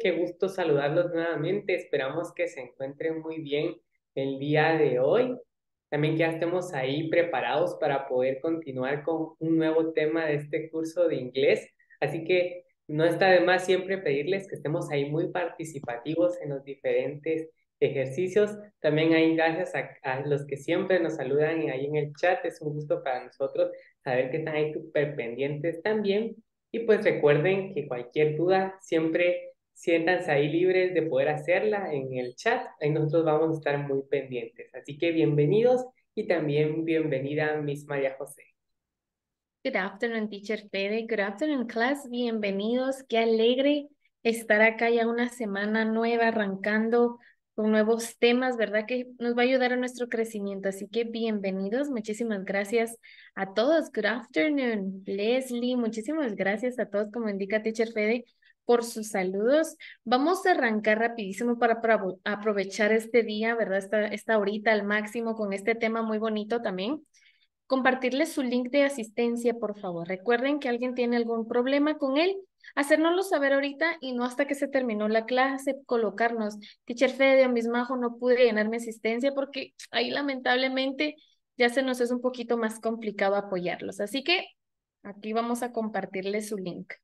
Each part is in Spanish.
qué gusto saludarlos nuevamente. Esperamos que se encuentren muy bien el día de hoy. También que ya estemos ahí preparados para poder continuar con un nuevo tema de este curso de inglés. Así que no está de más siempre pedirles que estemos ahí muy participativos en los diferentes ejercicios. También hay gracias a, los que siempre nos saludan ahí en el chat. Es un gusto para nosotros saber que están ahí súper pendientes también. Y pues recuerden que cualquier duda siempre siéntanse ahí libres de poder hacerla en el chat. Ahí nosotros vamos a estar muy pendientes. Así que bienvenidos y también bienvenida Miss María José. Good afternoon, teacher Fede. Good afternoon, class. Bienvenidos. Qué alegre estar acá ya una semana nueva arrancando con nuevos temas, ¿verdad? Que nos va a ayudar a nuestro crecimiento. Así que bienvenidos, muchísimas gracias a todos. Good afternoon, Leslie, muchísimas gracias a todos, como indica Teacher Fede, por sus saludos. Vamos a arrancar rapidísimo para, aprovechar este día, ¿verdad? Esta, esta horita al máximo con este tema muy bonito también. Compartirles su link de asistencia, por favor. Recuerden que alguien tiene algún problema con él, hacérnoslo saber ahorita y no hasta que se terminó la clase, colocarnos, teacher Fede o mismajo, no pude llenar mi asistencia porque ahí lamentablemente ya se nos es un poquito más complicado apoyarlos. Así que aquí vamos a compartirles su link.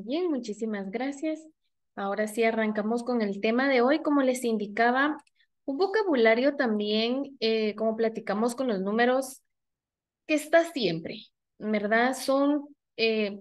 bien, muchísimas gracias. Ahora sí arrancamos con el tema de hoy. Como les indicaba, un vocabulario también, eh, como platicamos con los números, que está siempre, ¿verdad? Son eh,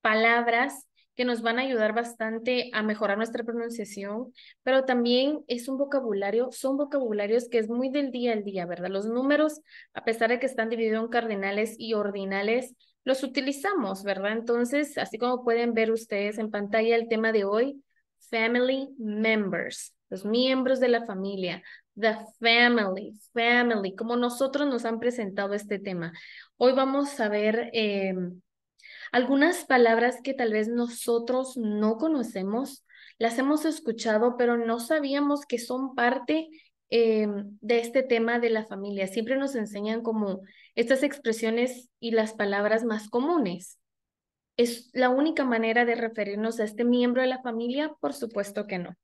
palabras que nos van a ayudar bastante a mejorar nuestra pronunciación, pero también es un vocabulario, son vocabularios que es muy del día al día, ¿verdad? Los números, a pesar de que están divididos en cardinales y ordinales, los utilizamos, ¿verdad? Entonces, así como pueden ver ustedes en pantalla el tema de hoy, family members, los miembros de la familia, the family, family, como nosotros nos han presentado este tema. Hoy vamos a ver em, algunas palabras que tal vez nosotros no conocemos, las hemos escuchado, pero no sabíamos que son parte Em, de este tema de la familia. Siempre nos enseñan como estas expresiones y las palabras más comunes. ¿Es la única manera de referirnos a este miembro de la familia? Por supuesto que no.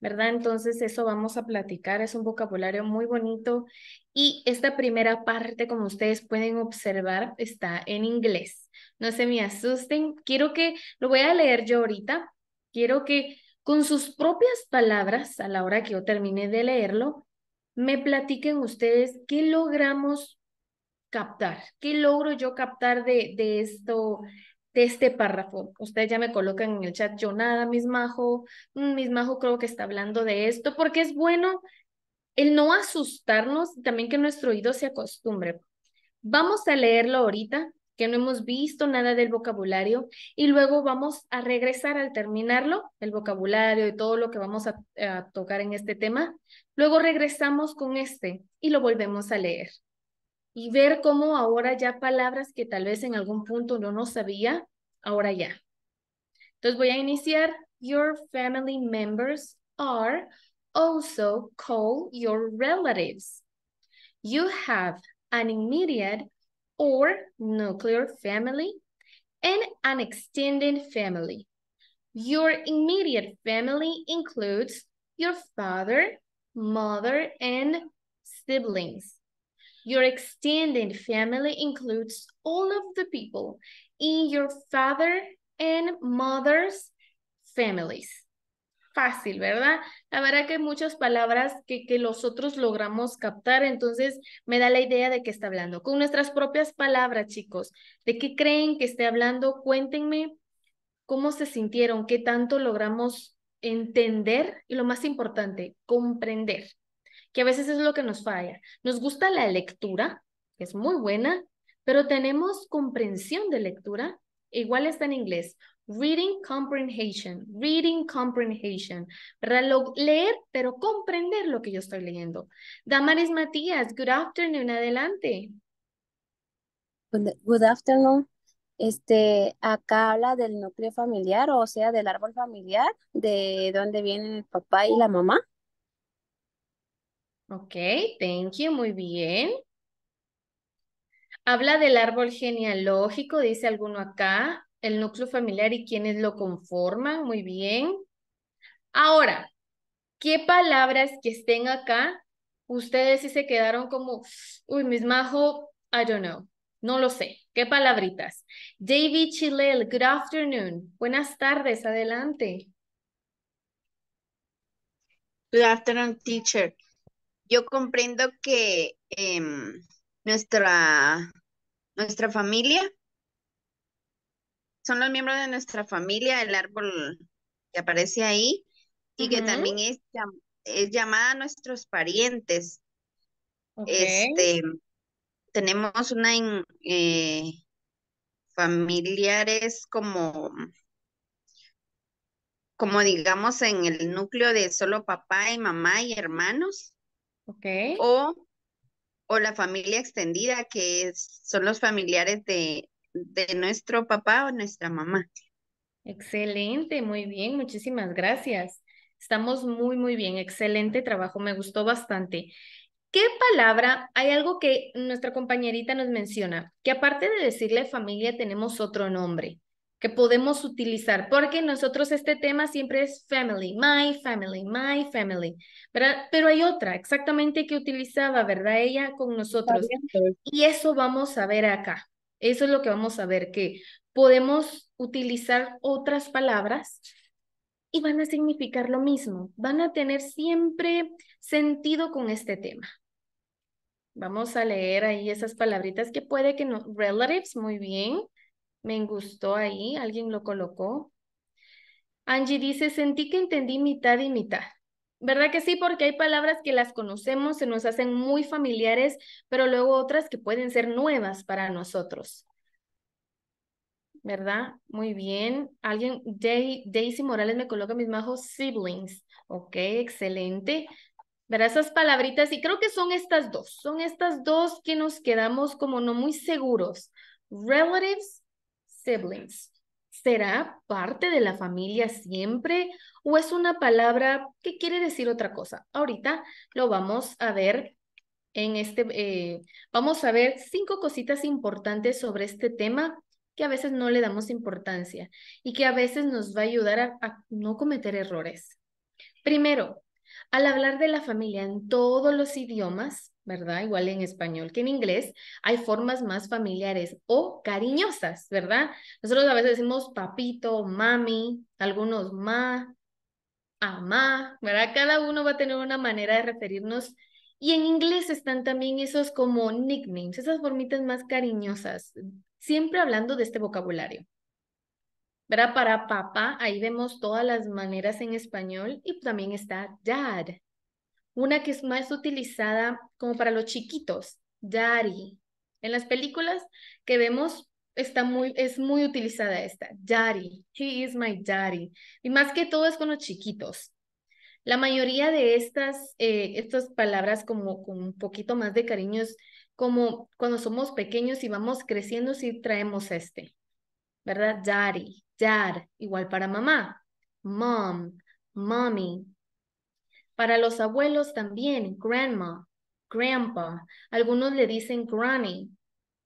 ¿Verdad? Entonces eso vamos a platicar. Es un vocabulario muy bonito. Y esta primera parte, como ustedes pueden observar, está en inglés. No se me asusten. Quiero que, lo voy a leer yo ahorita. Quiero que con sus propias palabras, a la hora que yo terminé de leerlo, me platiquen ustedes qué logramos captar, qué logro yo captar de, de esto, de este párrafo. Ustedes ya me colocan en el chat, yo nada, mis majo, mm, mis majo creo que está hablando de esto, porque es bueno el no asustarnos, también que nuestro oído se acostumbre. Vamos a leerlo ahorita, que no hemos visto nada del vocabulario y luego vamos a regresar al terminarlo, el vocabulario y todo lo que vamos a, tocar en este tema. Luego regresamos con este y lo volvemos a leer y ver cómo ahora ya palabras que tal vez en algún punto no nos sabía, ahora ya. Entonces voy a iniciar. Your family members are also called your relatives. You have an immediate or nuclear family, and an extended family. Your immediate family includes your father, mother, and siblings. Your extended family includes all of the people in your father and mother's families. fácil, ¿verdad? La verdad que hay muchas palabras que, que otros logramos captar, entonces me da la idea de qué está hablando. Con nuestras propias palabras, chicos, ¿de qué creen que esté hablando? Cuéntenme cómo se sintieron, qué tanto logramos entender y lo más importante, comprender, que a veces es lo que nos falla. Nos gusta la lectura, es muy buena, pero tenemos comprensión de lectura, igual está en inglés. Reading comprehension, reading comprehension, para leer, pero comprender lo que yo estoy leyendo. Damaris Matías, good afternoon, adelante. Good, afternoon. Este, acá habla del núcleo familiar, o sea, del árbol familiar, de dónde vienen el papá y la mamá. Ok, thank you, muy bien. Habla del árbol genealógico, dice alguno acá el núcleo familiar y quienes lo conforman. Muy bien. Ahora, ¿qué palabras que estén acá ustedes sí se quedaron como, uy, mis majo, I don't know, no lo sé. ¿Qué palabritas? David Chilel, good afternoon. Buenas tardes, adelante. Good afternoon, teacher. Yo comprendo que em, nuestra, nuestra familia son los miembros de nuestra familia, el árbol que aparece ahí, y que también es, llamada a nuestros parientes. Este, tenemos una eh, familiares como, como digamos en el núcleo de solo papá y mamá y hermanos. O, o la familia extendida, que son los familiares de, de nuestro papá o nuestra mamá. Excelente, muy bien, muchísimas gracias. Estamos muy, muy bien, excelente trabajo, me gustó bastante. ¿Qué palabra? Hay algo que nuestra compañerita nos menciona, que aparte de decirle familia, tenemos otro nombre que podemos utilizar, porque nosotros este tema siempre es family, my family, my family, Pero hay otra exactamente que utilizaba, ¿verdad? Ella con nosotros. Pues. Y eso vamos a ver acá. Eso es lo que vamos a ver, que podemos utilizar otras palabras y van a significar lo mismo, van a tener siempre sentido con este tema. Vamos a leer ahí esas palabritas que puede que no. Relatives, muy bien. Me gustó ahí, alguien lo colocó. Angie dice, sentí que entendí mitad y mitad. ¿Verdad que sí? Porque hay palabras que las conocemos, se nos hacen muy familiares, pero luego otras que pueden ser nuevas para nosotros. ¿Verdad? Muy bien. Alguien, Daisy Morales me coloca mis majos siblings. Ok, excelente. ¿Verdad? Esas palabritas, y creo que son estas dos, son estas dos que nos quedamos como no muy seguros. Relatives, siblings. ¿Será parte de la familia siempre o es una palabra que quiere decir otra cosa? Ahorita lo vamos a ver en este, eh, vamos a ver cinco cositas importantes sobre este tema que a veces no le damos importancia y que a veces nos va a ayudar a no cometer errores. Primero, al hablar de la familia en todos los idiomas, ¿verdad? Igual en español que en inglés, hay formas más familiares o cariñosas, ¿verdad? Nosotros a veces decimos papito, mami, algunos ma, amá, ¿verdad? Cada uno va a tener una manera de referirnos. Y en inglés están también esos como nicknames, esas formitas más cariñosas, siempre hablando de este vocabulario. ¿Verdad? Para papá, ahí vemos todas las maneras en español y también está dad, una que es más utilizada como para los chiquitos, Daddy. En las películas que vemos está muy, es muy utilizada esta, Daddy. He is my daddy. Y más que todo es con los chiquitos. La mayoría de estas, eh, estas palabras como con un poquito más de cariño es como cuando somos pequeños y vamos creciendo si traemos este, ¿verdad? Daddy, dad, igual para mamá, mom, mommy, para los abuelos también, grandma, grandpa. Algunos le dicen granny.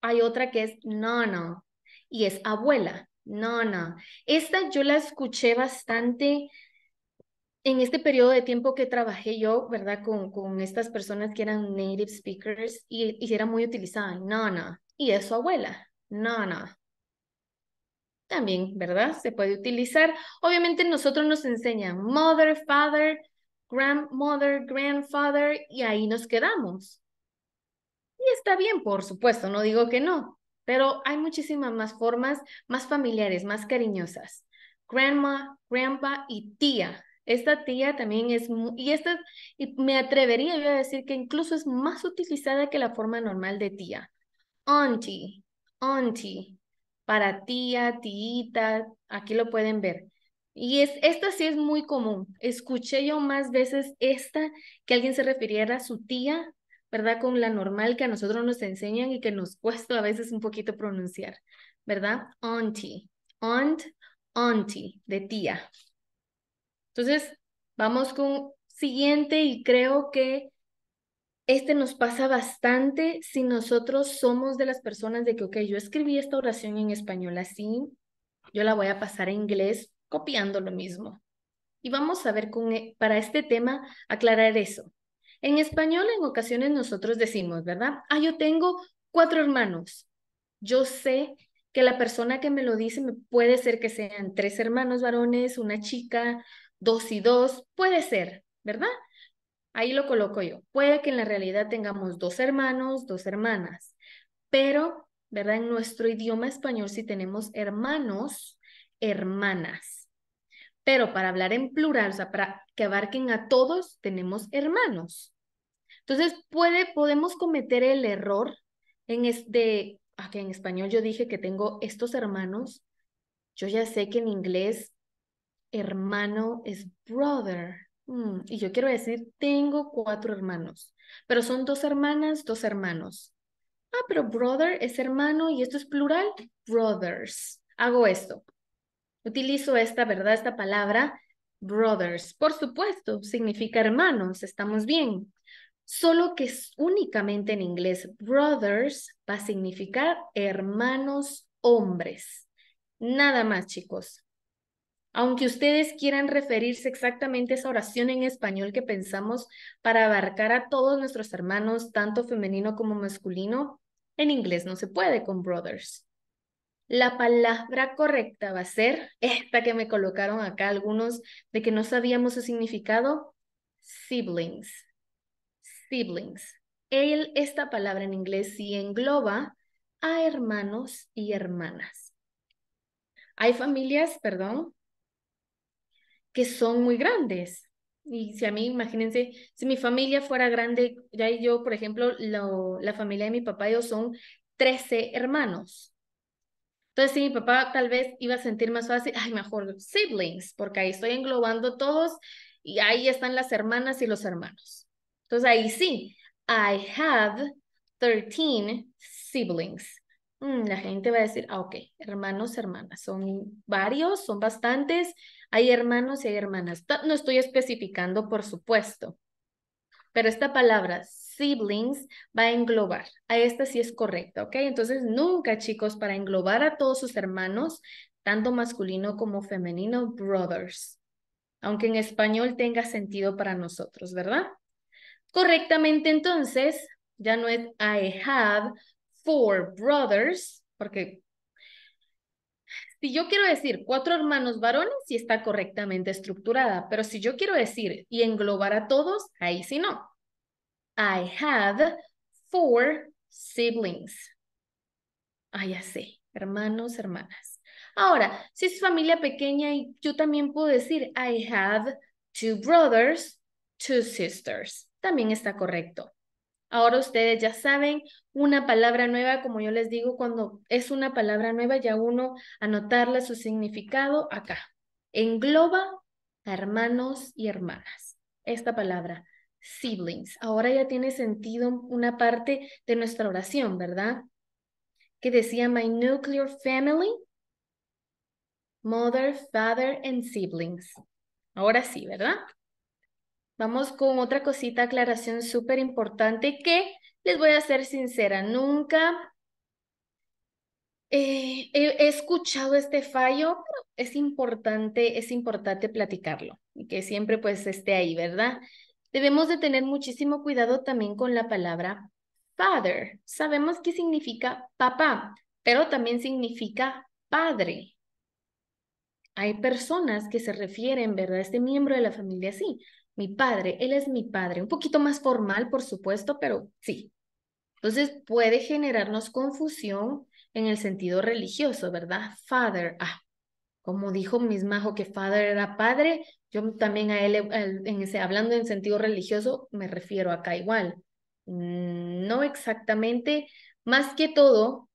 Hay otra que es nana y es abuela, nana. Esta yo la escuché bastante en este periodo de tiempo que trabajé yo, ¿verdad? Con, estas personas que eran native speakers y, y era muy utilizada, nana. Y es su abuela, nana también, ¿verdad? Se puede utilizar. Obviamente nosotros nos enseñan mother, father, grandmother, grandfather, y ahí nos quedamos. Y está bien, por supuesto, no digo que no, pero hay muchísimas más formas, más familiares, más cariñosas. Grandma, grandpa y tía. Esta tía también es, y esta, y me atrevería yo a decir que incluso es más utilizada que la forma normal de tía. Auntie, auntie, para tía, tita, aquí lo pueden ver. Y es, esta sí es muy común. Escuché yo más veces esta que alguien se refiriera a su tía, ¿verdad? Con la normal que a nosotros nos enseñan y que nos cuesta a veces un poquito pronunciar, ¿verdad? Auntie, aunt, auntie, de tía. Entonces, vamos con siguiente y creo que este nos pasa bastante si nosotros somos de las personas de que, ok, yo escribí esta oración en español así, yo la voy a pasar a inglés copiando lo mismo. Y vamos a ver con, e, para este tema aclarar eso. En español en ocasiones nosotros decimos, ¿verdad? Ah, yo tengo cuatro hermanos. Yo sé que la persona que me lo dice puede ser que sean tres hermanos varones, una chica, dos y dos, puede ser, ¿verdad? Ahí lo coloco yo. Puede que en la realidad tengamos dos hermanos, dos hermanas, pero, ¿verdad? En nuestro idioma español, si tenemos hermanos, hermanas. Pero para hablar en plural, o sea, para que abarquen a todos, tenemos hermanos. Entonces, puede, podemos cometer el error en este, que en español yo dije que tengo estos hermanos. Yo ya sé que en inglés hermano es brother. Mm, y yo quiero decir, tengo cuatro hermanos, pero son dos hermanas, dos hermanos. Ah, pero brother es hermano y esto es plural, brothers. Hago esto. Utilizo esta, ¿verdad? Esta palabra, brothers. Por supuesto, significa hermanos, estamos bien. Solo que es únicamente en inglés, brothers va a significar hermanos hombres. Nada más, chicos. Aunque ustedes quieran referirse exactamente a esa oración en español que pensamos para abarcar a todos nuestros hermanos, tanto femenino como masculino, en inglés no se puede con brothers. La palabra correcta va a ser esta que me colocaron acá algunos de que no sabíamos su significado, siblings. Siblings. El, esta palabra en inglés sí engloba a hermanos y hermanas. Hay familias, perdón, que son muy grandes. Y si a mí, imagínense, si mi familia fuera grande, ya yo, por ejemplo, la familia de mi papá, y yo son 13 hermanos. Entonces, sí, mi papá tal vez iba a sentir más fácil, ay, mejor siblings, porque ahí estoy englobando todos y ahí están las hermanas y los hermanos. Entonces, ahí sí, I have 13 siblings. Mm, la gente va a decir, ah, ok, hermanos, hermanas, son varios, son bastantes, hay hermanos y hay hermanas. No estoy especificando, por supuesto, pero esta palabra, siblings va a englobar. A esta sí es correcta, ¿ok? Entonces, nunca, chicos, para englobar a todos sus hermanos, tanto masculino como femenino, brothers. Aunque en español tenga sentido para nosotros, ¿verdad? Correctamente, entonces, ya no es I have four brothers, porque si yo quiero decir cuatro hermanos varones, sí está correctamente estructurada, pero si yo quiero decir y englobar a todos, ahí sí no. I have four siblings. Ah, ya sé, hermanos, hermanas. Ahora, si es familia pequeña, yo también puedo decir I have two brothers, two sisters. También está correcto. Ahora ustedes ya saben, una palabra nueva, como yo les digo, cuando es una palabra nueva, ya uno anotarle su significado acá. Engloba hermanos y hermanas. Esta palabra siblings. Ahora ya tiene sentido una parte de nuestra oración, ¿verdad? Que decía, my nuclear family, mother, father, and siblings. Ahora sí, ¿verdad? Vamos con otra cosita, aclaración súper importante que les voy a ser sincera, nunca eh, he, escuchado este fallo, pero es importante, es importante platicarlo y que siempre pues esté ahí, ¿verdad? Debemos de tener muchísimo cuidado también con la palabra father. Sabemos que significa papá, pero también significa padre. Hay personas que se refieren, ¿verdad? Este miembro de la familia, sí, mi padre, él es mi padre. Un poquito más formal, por supuesto, pero sí. Entonces puede generarnos confusión en el sentido religioso, ¿verdad? Father, ah, como dijo mismajo Majo que Father era padre, yo también a él, en ese, hablando en sentido religioso, me refiero acá igual. Mm, no exactamente, más que todo,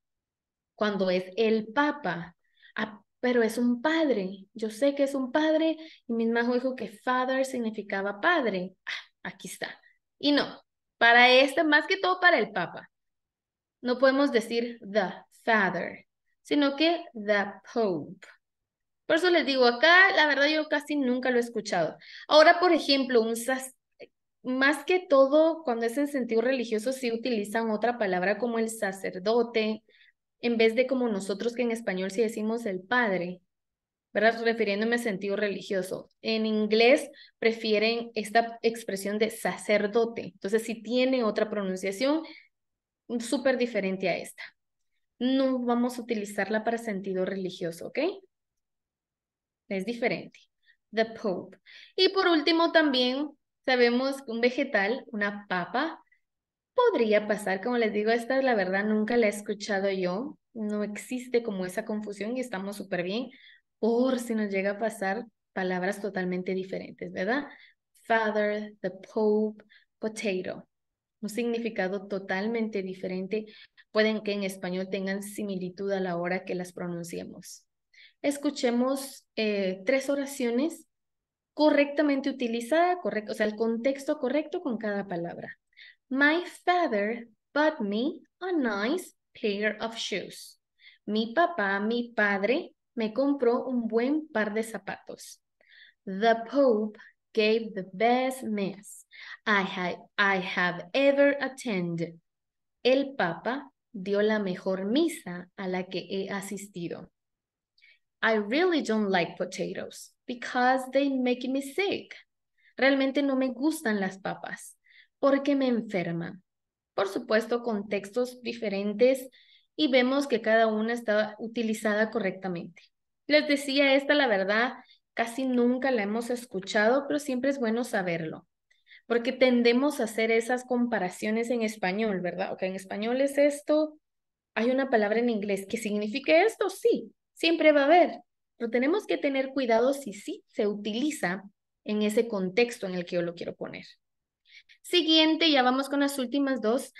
cuando es el Papa, ah, pero es un padre, yo sé que es un padre, y Miss Majo dijo que Father significaba padre. Ah, aquí está. Y no, para este, más que todo para el Papa, no podemos decir the Father, sino que the Pope. Por eso les digo, acá la verdad yo casi nunca lo he escuchado. Ahora, por ejemplo, un más que todo, cuando es en sentido religioso, sí utilizan otra palabra como el sacerdote, en vez de como nosotros que en español sí decimos el padre, ¿verdad? Refiriéndome a sentido religioso. En inglés prefieren esta expresión de sacerdote, entonces si tiene otra pronunciación súper diferente a esta. No vamos a utilizarla para sentido religioso, ¿ok? es diferente. The Pope. Y por último, también sabemos que un vegetal, una papa, podría pasar, como les digo, esta la verdad nunca la he escuchado yo, no existe como esa confusión y estamos súper bien, por si nos llega a pasar palabras totalmente diferentes, ¿verdad? Father, the Pope, potato, un significado totalmente diferente, pueden que en español tengan similitud a la hora que las pronunciemos escuchemos eh, tres oraciones correctamente utilizada, correcto, o sea, el contexto correcto con cada palabra. My father bought me a nice pair of shoes. Mi papá, mi padre, me compró un buen par de zapatos. The Pope gave the best mass I have, I have ever attended. El Papa dio la mejor misa a la que he asistido. I really don't like potatoes because they make me sick. Realmente no me gustan las papas porque me enferman. Por supuesto, contextos diferentes y vemos que cada una está utilizada correctamente. Les decía, esta la verdad casi nunca la hemos escuchado, pero siempre es bueno saberlo, porque tendemos a hacer esas comparaciones en español, ¿verdad? Ok, en español es esto, hay una palabra en inglés que significa esto, sí, siempre va a haber, pero tenemos que tener cuidado si sí se utiliza en ese contexto en el que yo lo quiero poner. Siguiente, ya vamos con las últimas dos.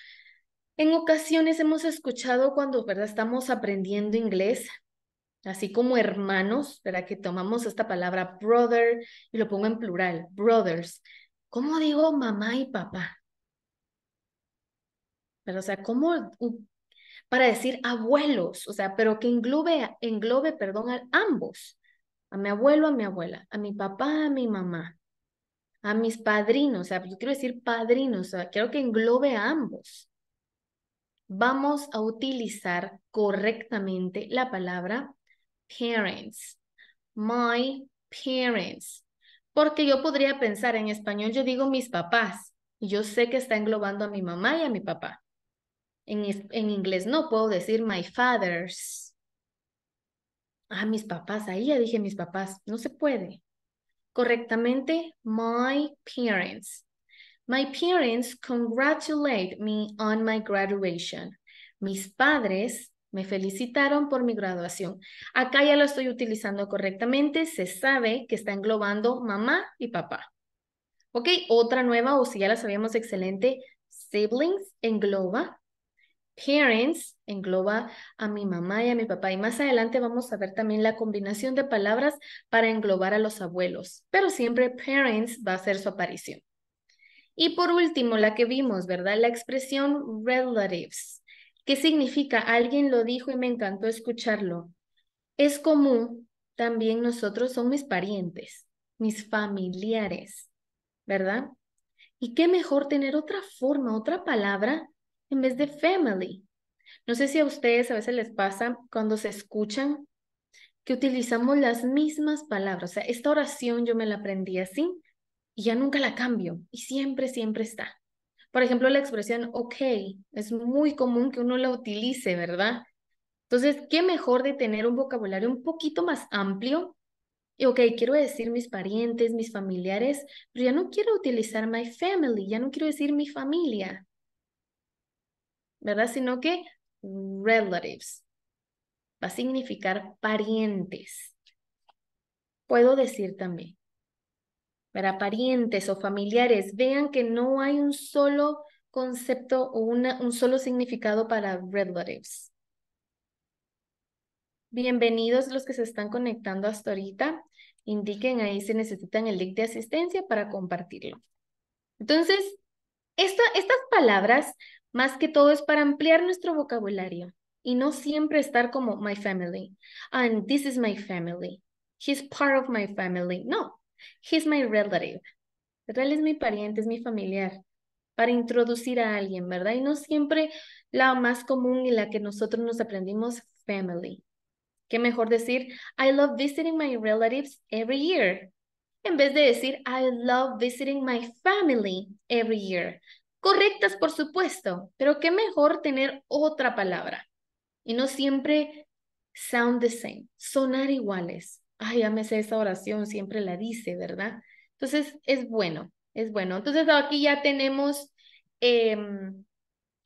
En ocasiones hemos escuchado cuando ¿verdad? estamos aprendiendo inglés, así como hermanos, ¿verdad? que tomamos esta palabra brother y lo pongo en plural, brothers. ¿Cómo digo mamá y papá? Pero, o sea, ¿cómo para decir abuelos, o sea, pero que englobe, englobe perdón, a ambos, a mi abuelo, a mi abuela, a mi papá, a mi mamá, a mis padrinos, o sea, yo quiero decir padrinos, quiero que englobe a ambos. Vamos a utilizar correctamente la palabra parents, my parents, porque yo podría pensar en español, yo digo mis papás, y yo sé que está englobando a mi mamá y a mi papá, en, inglés no puedo decir my father's. Ah, mis papás, ahí ya dije mis papás, no se puede. Correctamente, my parents. My parents congratulate me on my graduation. Mis padres me felicitaron por mi graduación. Acá ya lo estoy utilizando correctamente. Se sabe que está englobando mamá y papá. ¿Ok? Otra nueva, o si ya la sabíamos excelente, siblings engloba Parents engloba a mi mamá y a mi papá. Y más adelante vamos a ver también la combinación de palabras para englobar a los abuelos. Pero siempre parents va a ser su aparición. Y por último, la que vimos, ¿verdad? La expresión relatives, que significa alguien lo dijo y me encantó escucharlo. Es común también nosotros son mis parientes, mis familiares, ¿verdad? Y qué mejor tener otra forma, otra palabra en vez de family. No sé si a ustedes a veces les pasa cuando se escuchan que utilizamos las mismas palabras. O sea, esta oración yo me la aprendí así y ya nunca la cambio y siempre, siempre está. Por ejemplo, la expresión ok es muy común que uno la utilice, ¿verdad? Entonces, qué mejor de tener un vocabulario un poquito más amplio. Y ok, quiero decir mis parientes, mis familiares, pero ya no quiero utilizar my family, ya no quiero decir mi familia. ¿verdad? Sino que relatives. Va a significar parientes. Puedo decir también, para parientes o familiares, vean que no hay un solo concepto o una, un solo significado para relatives. Bienvenidos los que se están conectando hasta ahorita. Indiquen ahí si necesitan el link de asistencia para compartirlo. Entonces, estas palabras más que todo es para ampliar nuestro vocabulario y no siempre estar como my family. And this is my family. He's part of my family. No, he's my relative. Real es mi pariente, es mi familiar. Para introducir a alguien, ¿verdad? Y no siempre la más común y la que nosotros nos aprendimos, family. Qué mejor decir, I love visiting my relatives every year. En vez de decir, I love visiting my family every year correctas, por supuesto, pero qué mejor tener otra palabra y no siempre sound the same, sonar iguales. Ay, ya me sé esa oración, siempre la dice, ¿verdad? Entonces, es bueno, es bueno. Entonces, aquí ya tenemos em,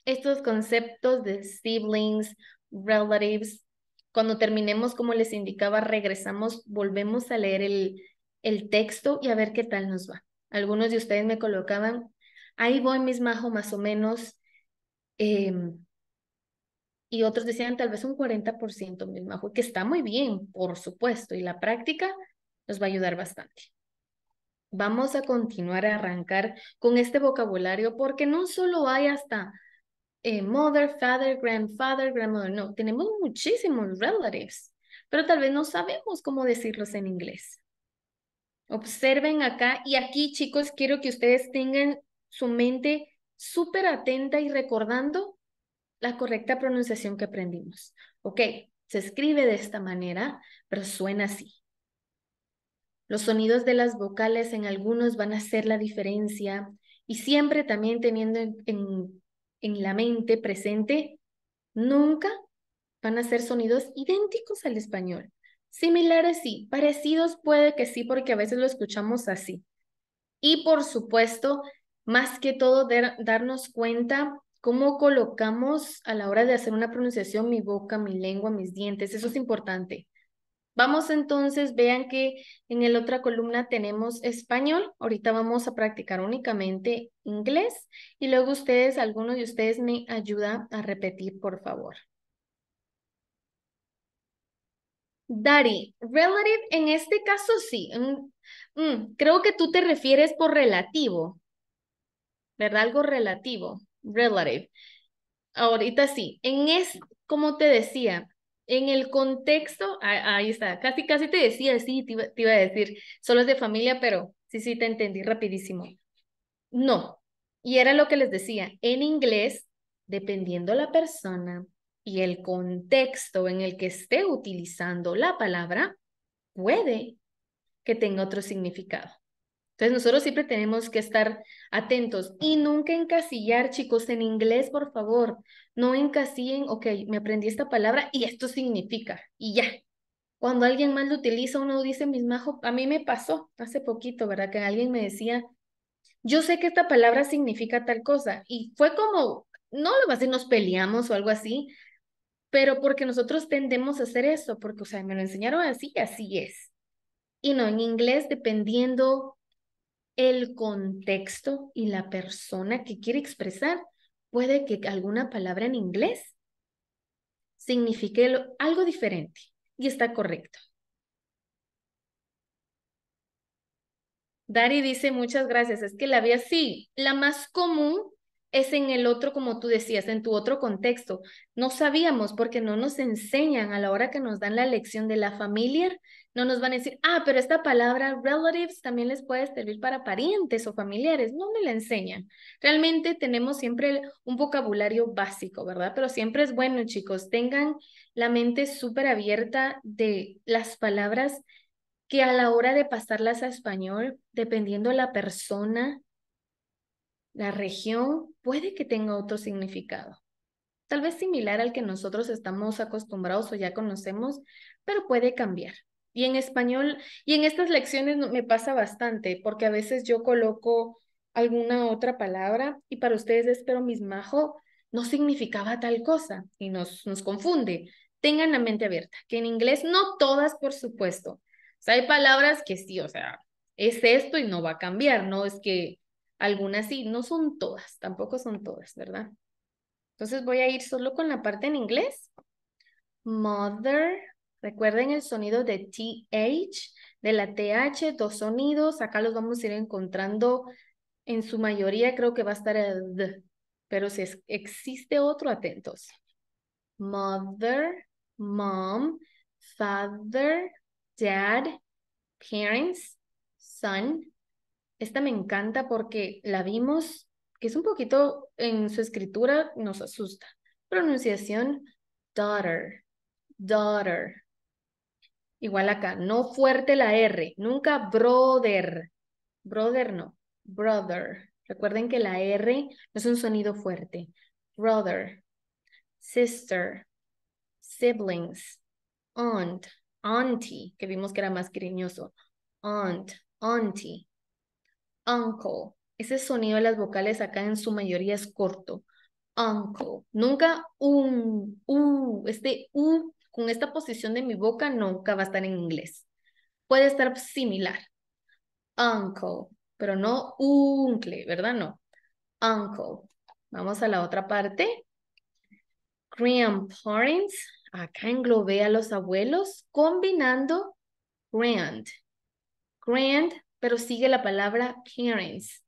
estos conceptos de siblings, relatives. Cuando terminemos, como les indicaba, regresamos, volvemos a leer el, el texto y a ver qué tal nos va. Algunos de ustedes me colocaban, Ahí voy, mis majos, más o menos. Em, y otros decían tal vez un 40%, mis majo, que está muy bien, por supuesto, y la práctica nos va a ayudar bastante. Vamos a continuar a arrancar con este vocabulario porque no solo hay hasta eh, mother, father, grandfather, grandmother, no, tenemos muchísimos relatives, pero tal vez no sabemos cómo decirlos en inglés. Observen acá y aquí, chicos, quiero que ustedes tengan su mente súper atenta y recordando la correcta pronunciación que aprendimos. Ok, se escribe de esta manera, pero suena así. Los sonidos de las vocales en algunos van a hacer la diferencia y siempre también teniendo en, en la mente presente, nunca van a ser sonidos idénticos al español. Similares sí, parecidos puede que sí, porque a veces lo escuchamos así. Y por supuesto, más que todo darnos cuenta cómo colocamos a la hora de hacer una pronunciación mi boca, mi lengua, mis dientes. Eso es importante. Vamos entonces, vean que en la otra columna tenemos español. Ahorita vamos a practicar únicamente inglés y luego ustedes, alguno de ustedes me ayuda a repetir, por favor. Daddy, relative, en este caso sí. Mm, creo que tú te refieres por relativo. ¿verdad? Algo relativo, relative. Ahorita sí, en es, como te decía, en el contexto, ahí está, casi, casi te decía, sí, te iba, a decir, solo es de familia, pero sí, sí, te entendí rapidísimo. No, y era lo que les decía, en inglés, dependiendo la persona y el contexto en el que esté utilizando la palabra, puede que tenga otro significado. Entonces nosotros siempre tenemos que estar atentos y nunca encasillar, chicos, en inglés, por favor, no encasillen, ok, me aprendí esta palabra y esto significa, y ya. Cuando alguien más lo utiliza, uno dice, majos a mí me pasó hace poquito, ¿verdad? Que alguien me decía, yo sé que esta palabra significa tal cosa, y fue como, no lo va a nos peleamos o algo así, pero porque nosotros tendemos a hacer eso, porque, o sea, me lo enseñaron así así es. Y no, en inglés, dependiendo el contexto y la persona que quiere expresar, puede que alguna palabra en inglés signifique algo diferente y está correcto. Dari dice, muchas gracias, es que la vi así, la más común es en el otro, como tú decías, en tu otro contexto. No sabíamos porque no nos enseñan a la hora que nos dan la lección de la familiar, no nos van a decir, ah, pero esta palabra relatives también les puede servir para parientes o familiares, no me la enseñan. Realmente tenemos siempre un vocabulario básico, ¿verdad? Pero siempre es bueno, chicos, tengan la mente súper abierta de las palabras que a la hora de pasarlas a español, dependiendo la persona, la región puede que tenga otro significado, tal vez similar al que nosotros estamos acostumbrados o ya conocemos, pero puede cambiar. Y en español, y en estas lecciones me pasa bastante, porque a veces yo coloco alguna otra palabra y para ustedes espero pero mismajo no significaba tal cosa y nos, nos confunde. Tengan la mente abierta, que en inglés no todas, por supuesto. O sea, hay palabras que sí, o sea, es esto y no va a cambiar, no es que algunas sí, no son todas, tampoco son todas, ¿verdad? Entonces voy a ir solo con la parte en inglés. Mother, recuerden el sonido de TH, de la TH, dos sonidos. Acá los vamos a ir encontrando en su mayoría, creo que va a estar el D, pero si existe otro, atentos. Mother, mom, father, dad, parents, son, esta me encanta porque la vimos, que es un poquito en su escritura, nos asusta. Pronunciación, daughter, daughter. Igual acá, no fuerte la R, nunca brother. Brother no, brother. Recuerden que la R no es un sonido fuerte. Brother, sister, siblings, aunt, auntie, que vimos que era más cariñoso. Aunt, auntie uncle. Ese sonido de las vocales acá en su mayoría es corto. Uncle. Nunca un, u. Este u con esta posición de mi boca nunca va a estar en inglés. Puede estar similar. Uncle. Pero no uncle, ¿verdad? No. Uncle. Vamos a la otra parte. Grandparents. Acá englobé a los abuelos combinando grand. Grand pero sigue la palabra parents.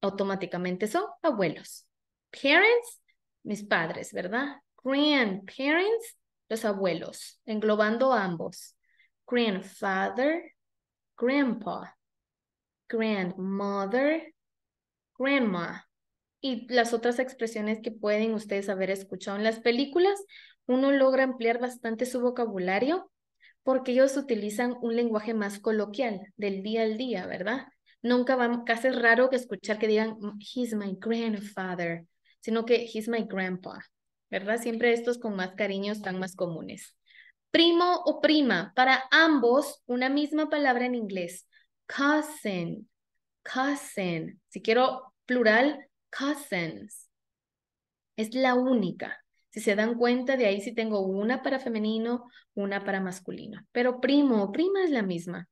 Automáticamente son abuelos. Parents, mis padres, ¿verdad? Grandparents, los abuelos, englobando ambos. Grandfather, grandpa, grandmother, grandma. Y las otras expresiones que pueden ustedes haber escuchado en las películas, uno logra ampliar bastante su vocabulario porque ellos utilizan un lenguaje más coloquial, del día al día, ¿verdad? Nunca va casi es raro que escuchar que digan, mm, he's my grandfather, sino que he's my grandpa, ¿verdad? Siempre estos con más cariño están más comunes. Primo o prima, para ambos, una misma palabra en inglés, cousin, cousin. Si quiero plural, cousins. Es la única. Si se dan cuenta, de ahí sí tengo una para femenino, una para masculino. Pero primo o prima es la misma.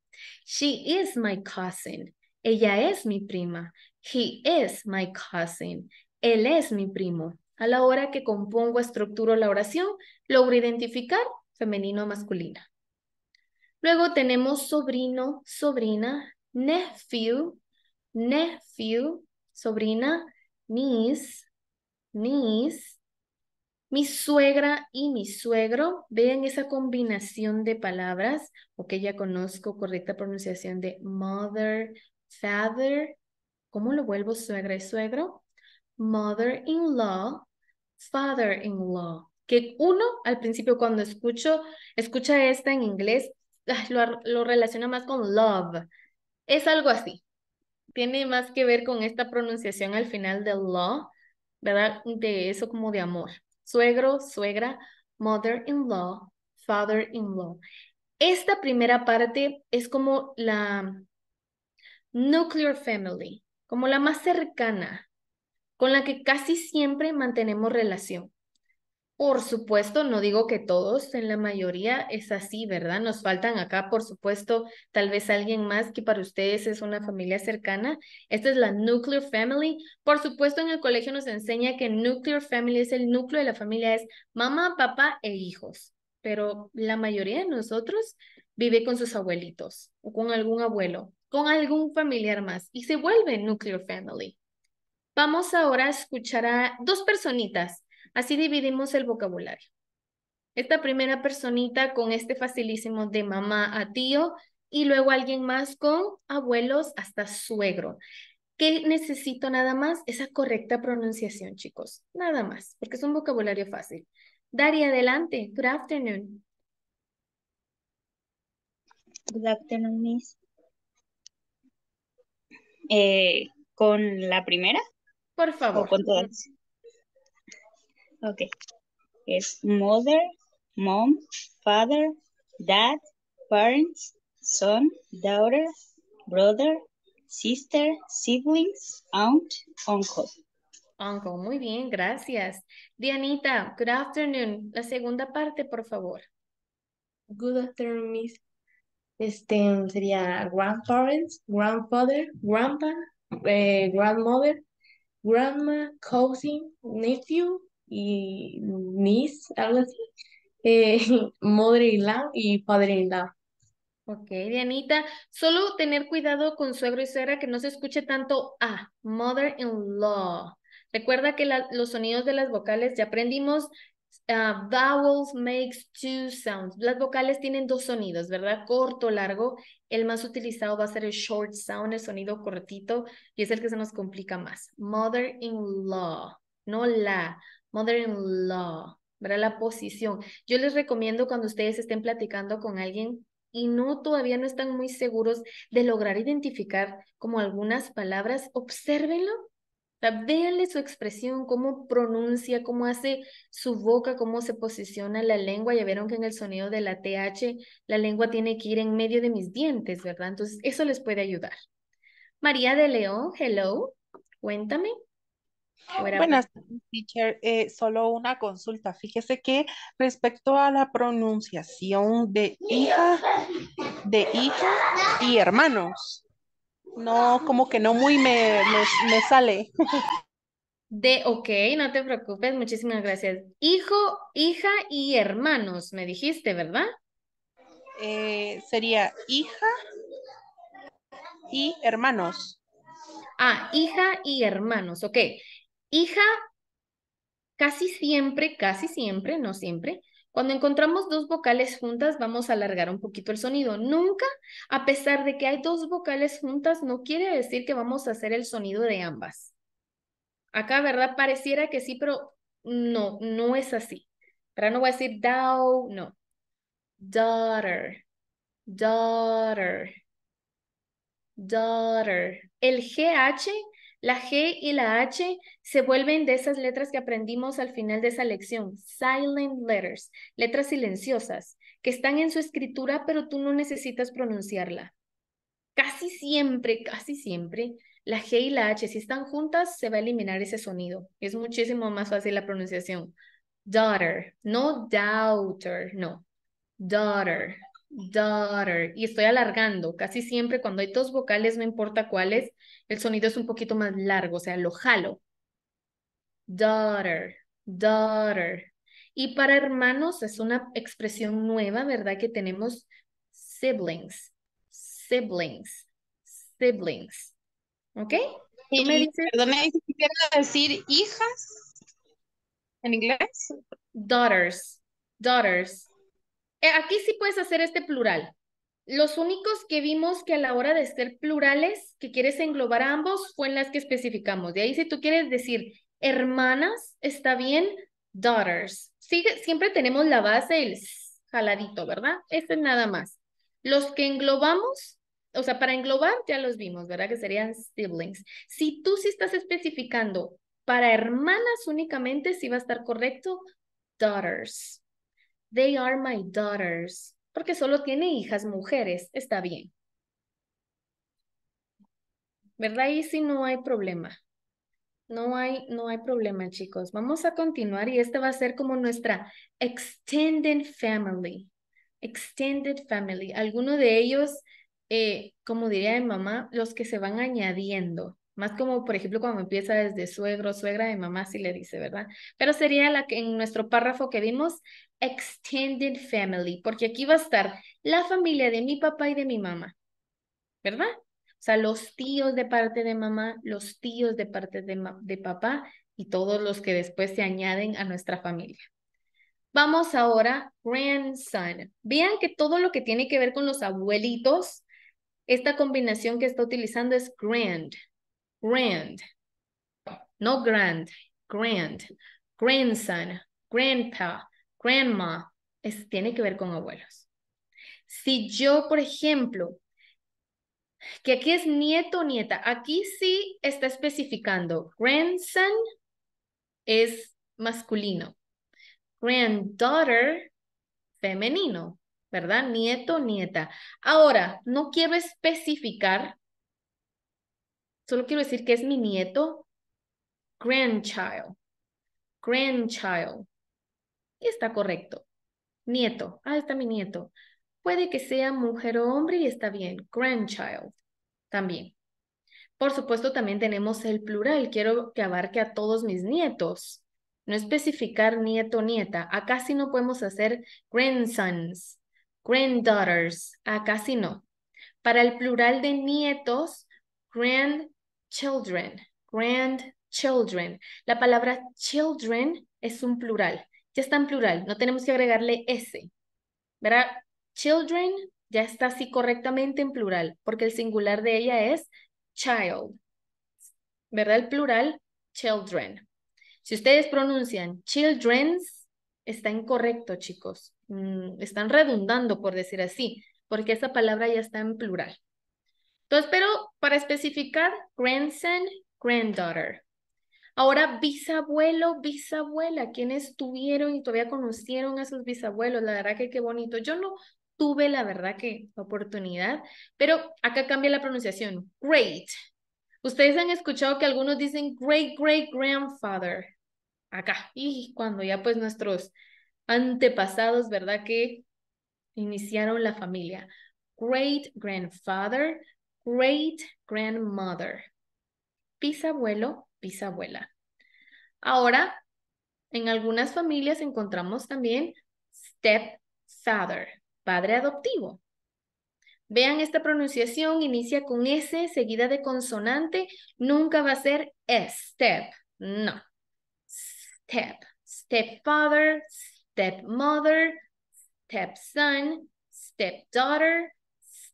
She is my cousin. Ella es mi prima. He is my cousin. Él es mi primo. A la hora que compongo, estructuro la oración, logro identificar femenino o masculina. Luego tenemos sobrino, sobrina, nephew, nephew, sobrina, niece, niece, mi suegra y mi suegro, vean esa combinación de palabras, ok, ya conozco correcta pronunciación de mother, father, ¿cómo lo vuelvo suegra y suegro? Mother-in-law, father-in-law. Que uno, al principio cuando escucho, escucha esta en inglés, lo, lo relaciona más con love. Es algo así. Tiene más que ver con esta pronunciación al final de law, ¿verdad? De eso como de amor suegro, suegra, mother-in-law, father-in-law. Esta primera parte es como la nuclear family, como la más cercana, con la que casi siempre mantenemos relación. Por supuesto, no digo que todos, en la mayoría es así, ¿verdad? Nos faltan acá, por supuesto, tal vez alguien más que para ustedes es una familia cercana. Esta es la nuclear family. Por supuesto, en el colegio nos enseña que nuclear family es el núcleo de la familia, es mamá, papá e hijos. Pero la mayoría de nosotros vive con sus abuelitos o con algún abuelo, con algún familiar más y se vuelve nuclear family. Vamos ahora a escuchar a dos personitas Así dividimos el vocabulario. Esta primera personita con este facilísimo de mamá a tío y luego alguien más con abuelos hasta suegro. ¿Qué necesito nada más? Esa correcta pronunciación, chicos. Nada más, porque es un vocabulario fácil. Daria, adelante. Good afternoon. Good afternoon, Miss. Eh, ¿Con la primera? Por favor. con todas. Ok. Es mother, mom, father, dad, parents, son, daughter, brother, sister, siblings, aunt, uncle. Uncle, muy bien, gracias. Dianita, good afternoon. La segunda parte, por favor. Good afternoon, Miss. Este sería grandparents, grandfather, grandpa, eh, grandmother, grandma, cousin, nephew, y niece, algo así, eh, mother-in-law y padre y la Ok, Dianita, solo tener cuidado con suegro y suegra que no se escuche tanto a ah, mother-in-law. Recuerda que los sonidos de las vocales ya aprendimos. ah vowels makes two sounds. Las vocales tienen dos sonidos, ¿verdad? Corto, largo. El más utilizado va a ser el short sound, el sonido cortito, y es el que se nos complica más. Mother-in-law, no la mother-in-law, ¿verdad? La posición. Yo les recomiendo cuando ustedes estén platicando con alguien y no todavía no están muy seguros de lograr identificar como algunas palabras, obsérvenlo. véanle su expresión, cómo pronuncia, cómo hace su boca, cómo se posiciona la lengua. Ya vieron que en el sonido de la TH la lengua tiene que ir en medio de mis dientes, ¿verdad? Entonces, eso les puede ayudar. María de León, hello, cuéntame. Buenas pues. eh, solo una consulta. Fíjese que respecto a la pronunciación de hija, de hija y hermanos, no, como que no muy me, me, sale. De, ok, no te preocupes, muchísimas gracias. Hijo, hija y hermanos, me dijiste, ¿verdad? Eh, sería hija y hermanos. Ah, hija y hermanos, ok. Hija, casi siempre, casi siempre, no siempre, cuando encontramos dos vocales juntas, vamos a alargar un poquito el sonido. Nunca, a pesar de que hay dos vocales juntas, no quiere decir que vamos a hacer el sonido de ambas. Acá, ¿verdad? Pareciera que sí, pero no, no es así. Pero no voy a decir dow, no. Daughter, daughter, daughter. El GH la G y la H se vuelven de esas letras que aprendimos al final de esa lección, silent letters, letras silenciosas, que están en su escritura pero tú no necesitas pronunciarla. Casi siempre, casi siempre, la G y la H, si están juntas, se va a eliminar ese sonido. Es muchísimo más fácil la pronunciación. Daughter, no doubter, no. Daughter, daughter, y estoy alargando. Casi siempre cuando hay dos vocales, no importa cuáles, el sonido es un poquito más largo, o sea, lo jalo. Daughter, daughter. Y para hermanos es una expresión nueva, ¿verdad? Que tenemos siblings, siblings, siblings. ¿Ok? ¿y me dice que decir hijas en inglés. Daughters, daughters. Eh, aquí sí puedes hacer este plural. Los únicos que vimos que a la hora de ser plurales, que quieres englobar a ambos, fue en las que especificamos. De ahí, si tú quieres decir hermanas, está bien, daughters. Sigue, siempre tenemos la base, el jaladito, ¿verdad? Este es nada más. Los que englobamos, o sea, para englobar ya los vimos, ¿verdad? Que serían siblings. Si tú sí estás especificando para hermanas únicamente, sí va a estar correcto, daughters. They are my daughters. Porque solo tiene hijas mujeres. Está bien. ¿Verdad? Y si no hay problema. No hay, no hay problema, chicos. Vamos a continuar y este va a ser como nuestra extended family. Extended family. Alguno de ellos, eh, como diría mi mamá, los que se van añadiendo. Más como, por ejemplo, cuando empieza desde suegro, suegra de mamá, si sí le dice, ¿verdad? Pero sería la que en nuestro párrafo que vimos, extended family, porque aquí va a estar la familia de mi papá y de mi mamá, ¿verdad? O sea, los tíos de parte de mamá, los tíos de parte de, de papá y todos los que después se añaden a nuestra familia. Vamos ahora, grandson. Vean que todo lo que tiene que ver con los abuelitos, esta combinación que está utilizando es grand grand, no grand, grand, grandson, grandpa, grandma, es, tiene que ver con abuelos. Si yo, por ejemplo, que aquí es nieto nieta, aquí sí está especificando, grandson es masculino, granddaughter femenino, ¿verdad? Nieto, nieta. Ahora, no quiero especificar Solo quiero decir que es mi nieto, grandchild, grandchild. está correcto. Nieto, ah, está mi nieto. Puede que sea mujer o hombre y está bien. Grandchild, también. Por supuesto, también tenemos el plural. Quiero que abarque a todos mis nietos. No especificar nieto, nieta. Acá sí no podemos hacer grandsons, granddaughters. Acá sí no. Para el plural de nietos, grand children, grandchildren. La palabra children es un plural, ya está en plural, no tenemos que agregarle S. ¿Verdad? Children ya está así correctamente en plural, porque el singular de ella es child. ¿Verdad? El plural, children. Si ustedes pronuncian children's, está incorrecto, chicos. Mm, están redundando, por decir así, porque esa palabra ya está en plural. Entonces, pero para especificar, grandson, granddaughter. Ahora, bisabuelo, bisabuela, quienes tuvieron y todavía conocieron a sus bisabuelos, la verdad que qué bonito. Yo no tuve, la verdad que, oportunidad, pero acá cambia la pronunciación, great. Ustedes han escuchado que algunos dicen great, great grandfather, acá, y cuando ya pues nuestros antepasados, ¿verdad? Que iniciaron la familia. Great grandfather, great grandmother. Bisabuelo, bisabuela. Ahora, en algunas familias encontramos también stepfather, padre adoptivo. Vean esta pronunciación, inicia con S, seguida de consonante, nunca va a ser step, no. Step, stepfather, stepmother, stepson, stepdaughter,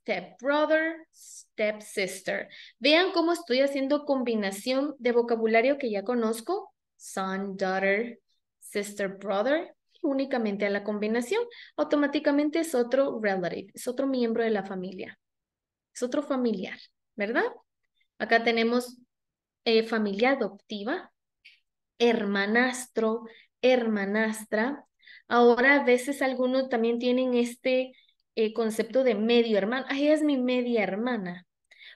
stepbrother, stepsister. Vean cómo estoy haciendo combinación de vocabulario que ya conozco. Son, daughter, sister, brother. Únicamente a la combinación, automáticamente es otro relative, es otro miembro de la familia. Es otro familiar, ¿verdad? Acá tenemos eh, familia adoptiva, hermanastro, hermanastra. Ahora a veces algunos también tienen este el concepto de medio hermano. ella es mi media hermana,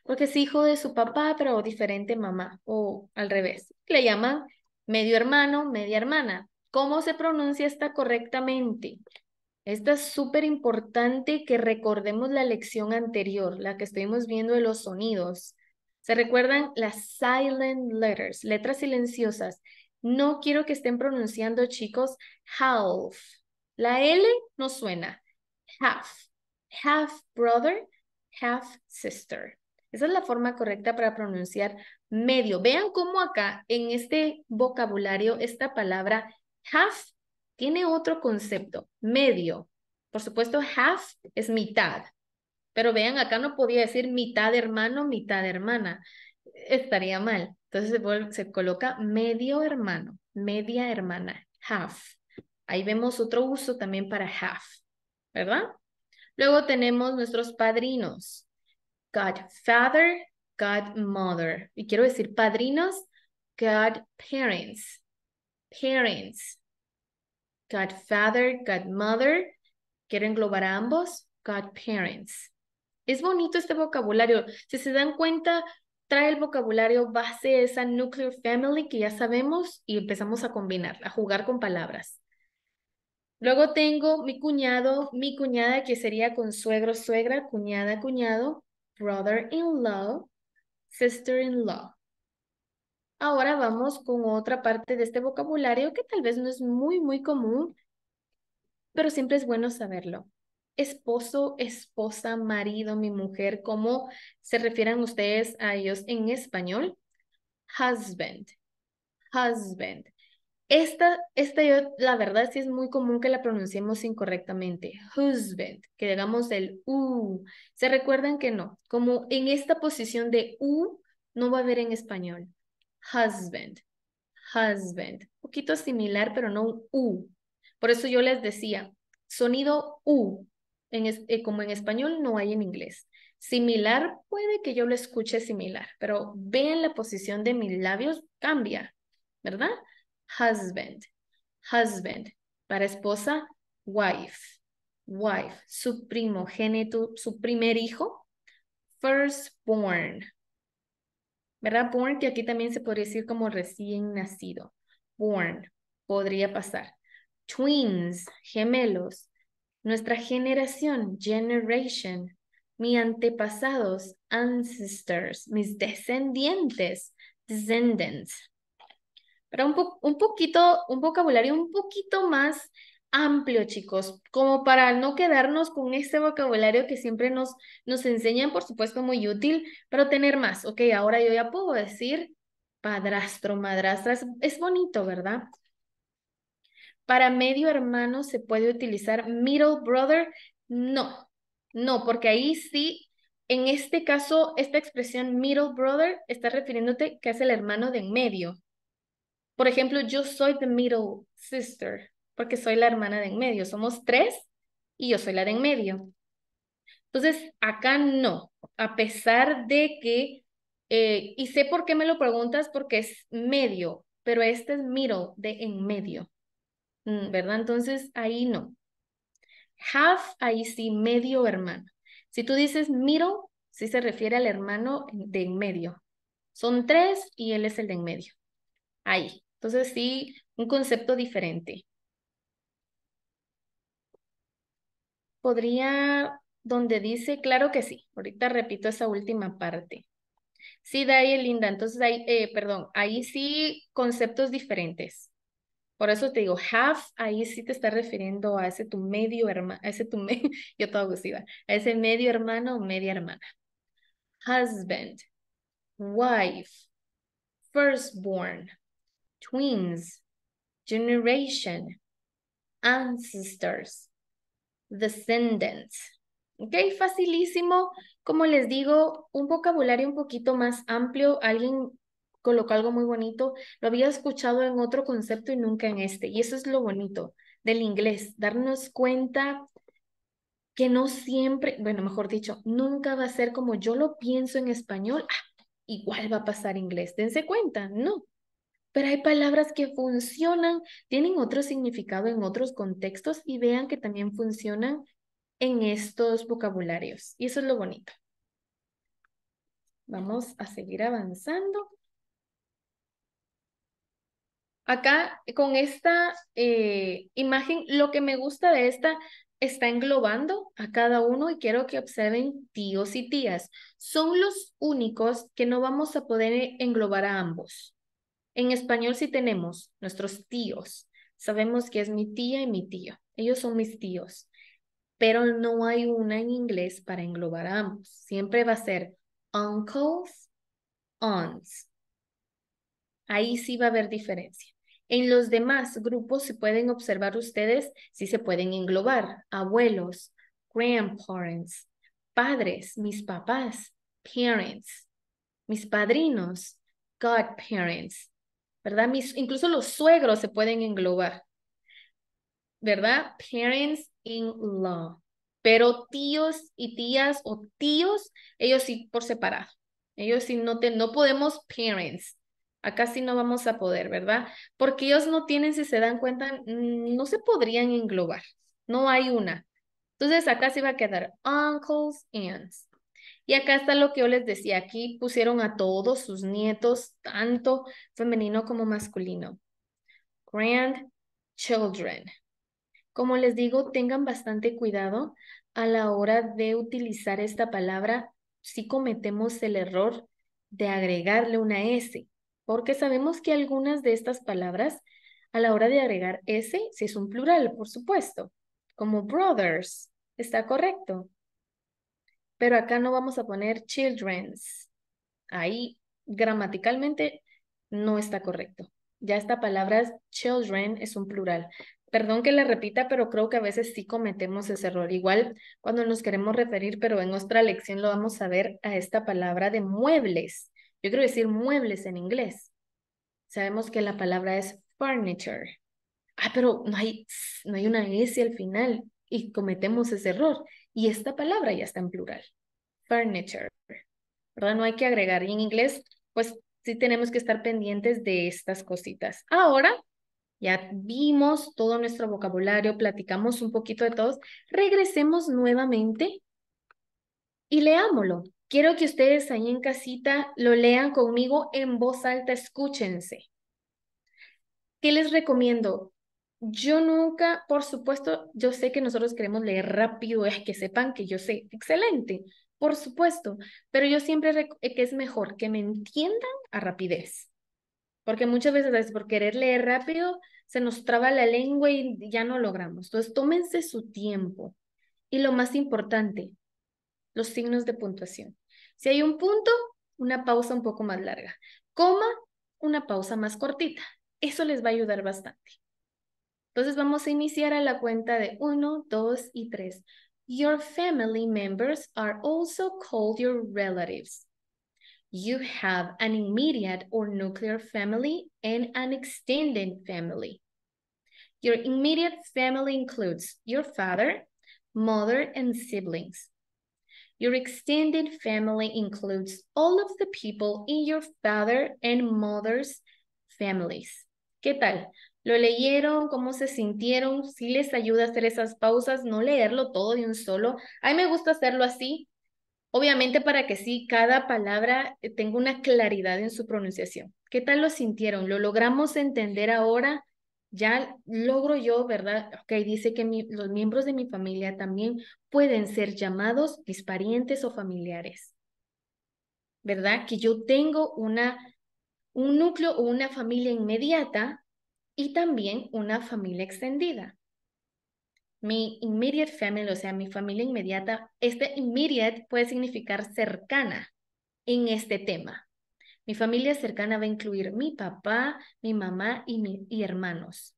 porque es hijo de su papá, pero diferente mamá, o al revés. Le llaman medio hermano, media hermana. ¿Cómo se pronuncia esta correctamente? Esta es súper importante que recordemos la lección anterior, la que estuvimos viendo de los sonidos. ¿Se recuerdan las silent letters, letras silenciosas? No quiero que estén pronunciando, chicos, half. La L no suena. Half half brother, half sister. Esa es la forma correcta para pronunciar medio. Vean cómo acá en este vocabulario esta palabra half tiene otro concepto, medio. Por supuesto, half es mitad. Pero vean, acá no podía decir mitad hermano, mitad hermana. Estaría mal. Entonces se, coloca medio hermano, media hermana, half. Ahí vemos otro uso también para half, ¿verdad? Luego tenemos nuestros padrinos, godfather, godmother. Y quiero decir padrinos, godparents, parents, godfather, godmother. Quiero englobar a ambos, godparents. Es bonito este vocabulario. Si se dan cuenta, trae el vocabulario base de esa nuclear family que ya sabemos y empezamos a combinar, a jugar con palabras. Luego tengo mi cuñado, mi cuñada, que sería con suegro, suegra, cuñada, cuñado, brother-in-law, sister-in-law. Ahora vamos con otra parte de este vocabulario que tal vez no es muy, muy común, pero siempre es bueno saberlo. Esposo, esposa, marido, mi mujer, ¿cómo se refieren ustedes a ellos en español? Husband, husband. Esta, yo, la verdad sí es muy común que la pronunciemos incorrectamente. Husband, que digamos el U. ¿Se recuerdan que no? Como en esta posición de U no va a haber en español. Husband, husband. Un poquito similar, pero no un U. Por eso yo les decía, sonido U, en eh, como en español no hay en inglés. Similar, puede que yo lo escuche similar, pero vean la posición de mis labios, cambia, ¿verdad? husband, husband. Para esposa, wife, wife. Su primogénito, su primer hijo, firstborn. ¿Verdad? Born, que aquí también se podría decir como recién nacido. Born, podría pasar. Twins, gemelos. Nuestra generación, generation. Mi antepasados, ancestors. Mis descendientes, descendants pero un, un poquito, un vocabulario un poquito más amplio, chicos, como para no quedarnos con este vocabulario que siempre nos, nos enseñan, por supuesto, muy útil, pero tener más. Ok, ahora yo ya puedo decir padrastro, madrastra, es, es bonito, ¿verdad? Para medio hermano se puede utilizar middle brother, no, no, porque ahí sí, en este caso, esta expresión middle brother está refiriéndote que es el hermano de en medio, por ejemplo, yo soy the middle sister, porque soy la hermana de en medio. Somos tres y yo soy la de en medio. Entonces, acá no, a pesar de que, eh, y sé por qué me lo preguntas, porque es medio, pero este es middle, de en medio, mm, ¿verdad? Entonces, ahí no. Half, ahí sí, medio hermano. Si tú dices middle, sí se refiere al hermano de en medio. Son tres y él es el de en medio. Ahí. Entonces sí, un concepto diferente. Podría, donde dice, claro que sí, ahorita repito esa última parte. Sí, Dayelinda. Linda, entonces ahí, eh, perdón, ahí sí conceptos diferentes. Por eso te digo, half, ahí sí te está refiriendo a ese tu medio hermano, a ese tu medio, yo todo abusiva, a ese medio hermano o media hermana. Husband, wife, firstborn, twins, generation, ancestors, descendants. Ok, facilísimo. Como les digo, un vocabulario un poquito más amplio. Alguien colocó algo muy bonito. Lo había escuchado en otro concepto y nunca en este. Y eso es lo bonito del inglés, darnos cuenta que no siempre, bueno, mejor dicho, nunca va a ser como yo lo pienso en español, ah, igual va a pasar inglés. Dense cuenta, no pero hay palabras que funcionan, tienen otro significado en otros contextos y vean que también funcionan en estos vocabularios. Y eso es lo bonito. Vamos a seguir avanzando. Acá con esta eh, imagen, lo que me gusta de esta está englobando a cada uno y quiero que observen tíos y tías. Son los únicos que no vamos a poder englobar a ambos. En español sí tenemos nuestros tíos. Sabemos que es mi tía y mi tío. Ellos son mis tíos. Pero no hay una en inglés para englobar a ambos. Siempre va a ser uncles, aunts. Ahí sí va a haber diferencia. En los demás grupos, se pueden observar ustedes, si se pueden englobar. Abuelos, grandparents, padres, mis papás, parents, mis padrinos, godparents, ¿verdad? Mis, incluso los suegros se pueden englobar, ¿verdad? Parents in law. Pero tíos y tías o tíos, ellos sí por separado. Ellos sí no, te, no podemos parents. Acá sí no vamos a poder, ¿verdad? Porque ellos no tienen, si se dan cuenta, mm, no se podrían englobar. No hay una. Entonces acá sí va a quedar uncles, aunts. Y acá está lo que yo les decía, aquí pusieron a todos sus nietos, tanto femenino como masculino. Grandchildren. Como les digo, tengan bastante cuidado a la hora de utilizar esta palabra si cometemos el error de agregarle una S, porque sabemos que algunas de estas palabras, a la hora de agregar S, si es un plural, por supuesto, como brothers, está correcto, pero acá no vamos a poner children's. Ahí gramaticalmente no está correcto. Ya esta palabra children es un plural. Perdón que la repita, pero creo que a veces sí cometemos ese error. Igual cuando nos queremos referir, pero en nuestra lección lo vamos a ver a esta palabra de muebles. Yo quiero decir muebles en inglés. Sabemos que la palabra es furniture. Ah, pero no hay, no hay una S al final y cometemos ese error. Y esta palabra ya está en plural, furniture, ¿verdad? No hay que agregar. Y en inglés, pues sí tenemos que estar pendientes de estas cositas. Ahora ya vimos todo nuestro vocabulario, platicamos un poquito de todos. Regresemos nuevamente y leámoslo. Quiero que ustedes ahí en casita lo lean conmigo en voz alta, escúchense. ¿Qué les recomiendo? Yo nunca, por supuesto, yo sé que nosotros queremos leer rápido, que sepan que yo sé, excelente, por supuesto, pero yo siempre eh, que es mejor que me entiendan a rapidez, porque muchas veces por querer leer rápido se nos traba la lengua y ya no logramos. Entonces, tómense su tiempo. Y lo más importante, los signos de puntuación. Si hay un punto, una pausa un poco más larga. Coma, una pausa más cortita. Eso les va a ayudar bastante. Entonces vamos a iniciar a la cuenta de 1, 2 y 3. Your family members are also called your relatives. You have an immediate or nuclear family and an extended family. Your immediate family includes your father, mother, and siblings. Your extended family includes all of the people in your father and mother's families. ¿Qué tal? ¿Lo leyeron? ¿Cómo se sintieron? Si les ayuda a hacer esas pausas, no leerlo todo de un solo. A mí me gusta hacerlo así, obviamente para que sí, cada palabra eh, tenga una claridad en su pronunciación. ¿Qué tal lo sintieron? ¿Lo logramos entender ahora? Ya logro yo, ¿verdad? Ok, dice que los miembros de mi familia también pueden ser llamados mis parientes o familiares. ¿Verdad? Que yo tengo una un núcleo o una familia inmediata y también una familia extendida. Mi immediate family, o sea, mi familia inmediata, este immediate puede significar cercana en este tema. Mi familia cercana va a incluir mi papá, mi mamá y, hermanos.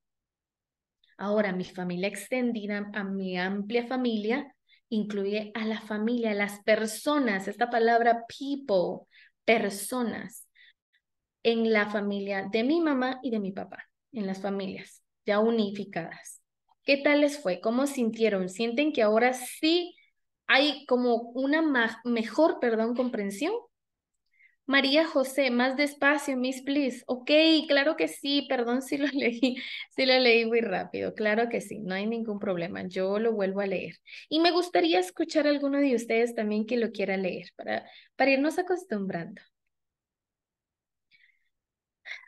Ahora, mi familia extendida, a mi amplia familia, incluye a la familia, a las personas, esta palabra people, personas en la familia de mi mamá y de mi papá, en las familias ya unificadas. ¿Qué tal les fue? ¿Cómo sintieron? ¿Sienten que ahora sí hay como una mejor, perdón, comprensión? María José, más despacio, Miss Please. Ok, claro que sí, perdón si lo leí, si lo leí muy rápido, claro que sí, no hay ningún problema, yo lo vuelvo a leer. Y me gustaría escuchar a alguno de ustedes también que lo quiera leer para, para irnos acostumbrando.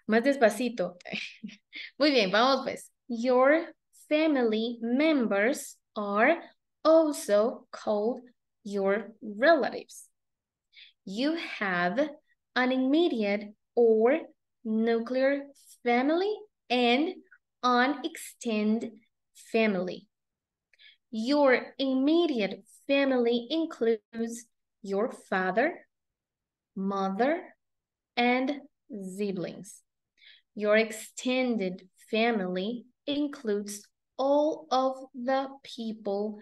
Más despacito. Muy bien, vamos pues. Your family members are also called your relatives. You have an immediate or nuclear family and an extended family. Your immediate family includes your father, mother, and siblings. Your extended family includes all of the people